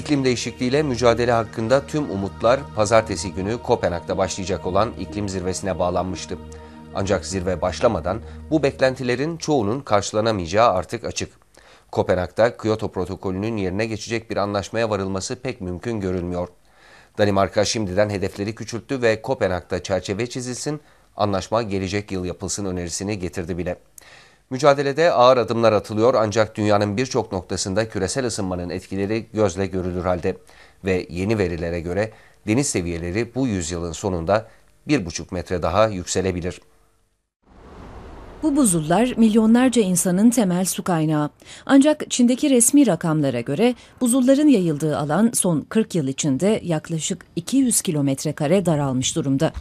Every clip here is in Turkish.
İklim değişikliğiyle mücadele hakkında tüm umutlar pazartesi günü Kopenhag'da başlayacak olan iklim zirvesine bağlanmıştı. Ancak zirve başlamadan bu beklentilerin çoğunun karşılanamayacağı artık açık. Kopenhag'da Kyoto protokolünün yerine geçecek bir anlaşmaya varılması pek mümkün görünmüyor. Danimarka şimdiden hedefleri küçülttü ve Kopenhag'da çerçeve çizilsin, anlaşma gelecek yıl yapılsın önerisini getirdi bile. Mücadelede ağır adımlar atılıyor ancak dünyanın birçok noktasında küresel ısınmanın etkileri gözle görülür halde ve yeni verilere göre deniz seviyeleri bu yüzyılın sonunda 1,5 metre daha yükselebilir. Bu buzullar milyonlarca insanın temel su kaynağı. Ancak Çin'deki resmi rakamlara göre buzulların yayıldığı alan son 40 yıl içinde yaklaşık 200 kilometre kare daralmış durumda.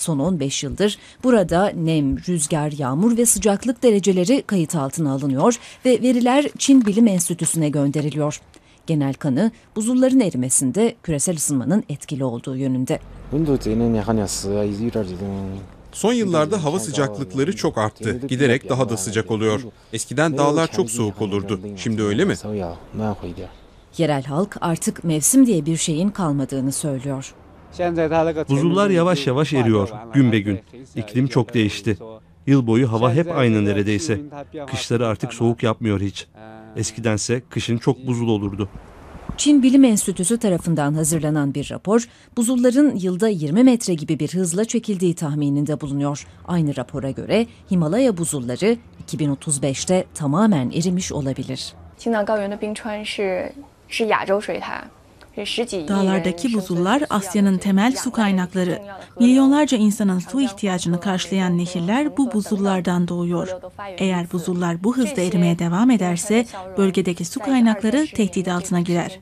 Son 15 yıldır burada nem, rüzgar, yağmur ve sıcaklık dereceleri kayıt altına alınıyor ve veriler Çin Bilim Enstitüsü'ne gönderiliyor. Genel kanı buzulların erimesinde küresel ısınmanın etkili olduğu yönünde. Son yıllarda hava sıcaklıkları çok arttı. Giderek daha da sıcak oluyor. Eskiden dağlar çok soğuk olurdu. Şimdi öyle mi? Yerel halk artık mevsim diye bir şeyin kalmadığını söylüyor. Buzullar yavaş yavaş eriyor gün be gün. İklim çok değişti. Yıl boyu hava hep aynı neredeyse. Kışları artık soğuk yapmıyor hiç. Ee, Eskidense kışın çok buzul olurdu. Çin Bilim Enstitüsü tarafından hazırlanan bir rapor, buzulların yılda 20 metre gibi bir hızla çekildiği tahmininde bulunuyor. Aynı rapora göre Himalaya buzulları 2035'te tamamen erimiş olabilir. 青藏高原的冰川是是亚洲水潭。Dağlardaki buzullar Asya'nın temel su kaynakları. Milyonlarca insanın su ihtiyacını karşılayan nehirler bu buzullardan doğuyor. Eğer buzullar bu hızda erimeye devam ederse bölgedeki su kaynakları tehdit altına girer.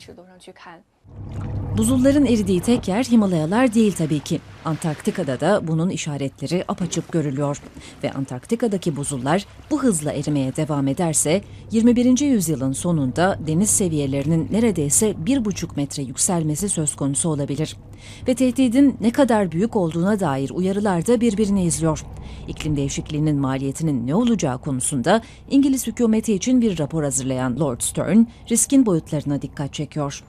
Buzulların eridiği tek yer Himalayalar değil tabii ki. Antarktika'da da bunun işaretleri apaçık görülüyor. Ve Antarktika'daki buzullar bu hızla erimeye devam ederse 21. yüzyılın sonunda deniz seviyelerinin neredeyse 1,5 metre yükselmesi söz konusu olabilir. Ve tehdidin ne kadar büyük olduğuna dair uyarılar da birbirini izliyor. İklim değişikliğinin maliyetinin ne olacağı konusunda İngiliz hükümeti için bir rapor hazırlayan Lord Stern riskin boyutlarına dikkat çekiyor.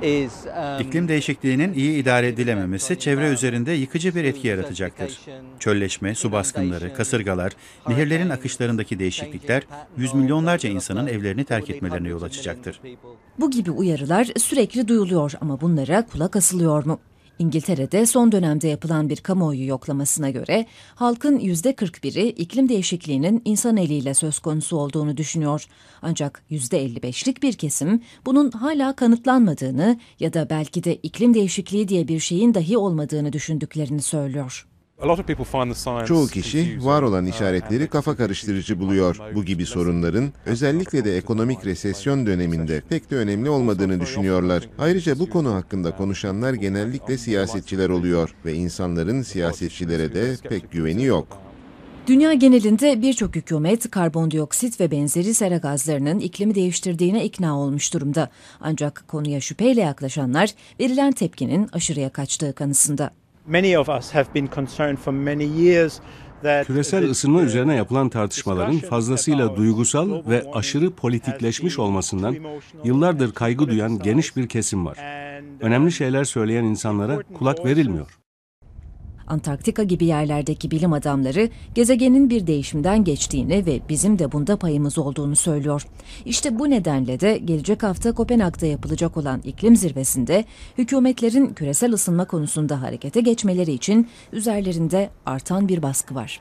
Um, İklim değişikliğinin iyi idare edilememesi çevre üzerinde yıkıcı bir etki yaratacaktır. Çölleşme, su baskınları, kasırgalar, nehirlerin akışlarındaki değişiklikler yüz milyonlarca insanın evlerini terk etmelerine yol açacaktır. Bu gibi uyarılar sürekli duyuluyor ama bunlara kulak asılıyor mu? İngiltere'de son dönemde yapılan bir kamuoyu yoklamasına göre halkın %41'i iklim değişikliğinin insan eliyle söz konusu olduğunu düşünüyor. Ancak %55'lik bir kesim bunun hala kanıtlanmadığını ya da belki de iklim değişikliği diye bir şeyin dahi olmadığını düşündüklerini söylüyor. Çoğu kişi var olan uh, işaretleri kafa karıştırıcı buluyor. Bu gibi sorunların özellikle de ekonomik resesyon döneminde pek de önemli olmadığını düşünüyorlar. Ayrıca bu konu hakkında konuşanlar genellikle siyasetçiler oluyor ve insanların siyasetçilere de pek güveni yok. Dünya genelinde birçok hükümet karbondioksit ve benzeri sera gazlarının iklimi değiştirdiğine ikna olmuş durumda. Ancak konuya şüpheyle yaklaşanlar verilen tepkinin aşırıya kaçtığı kanısında. Küresel ısınma üzerine yapılan tartışmaların fazlasıyla duygusal ve aşırı politikleşmiş olmasından yıllardır kaygı duyan geniş bir kesim var. Önemli uh, şeyler söyleyen insanlara kulak verilmiyor. Antarktika gibi yerlerdeki bilim adamları gezegenin bir değişimden geçtiğini ve bizim de bunda payımız olduğunu söylüyor. İşte bu nedenle de gelecek hafta Kopenhag'da yapılacak olan iklim zirvesinde hükümetlerin küresel ısınma konusunda harekete geçmeleri için üzerlerinde artan bir baskı var.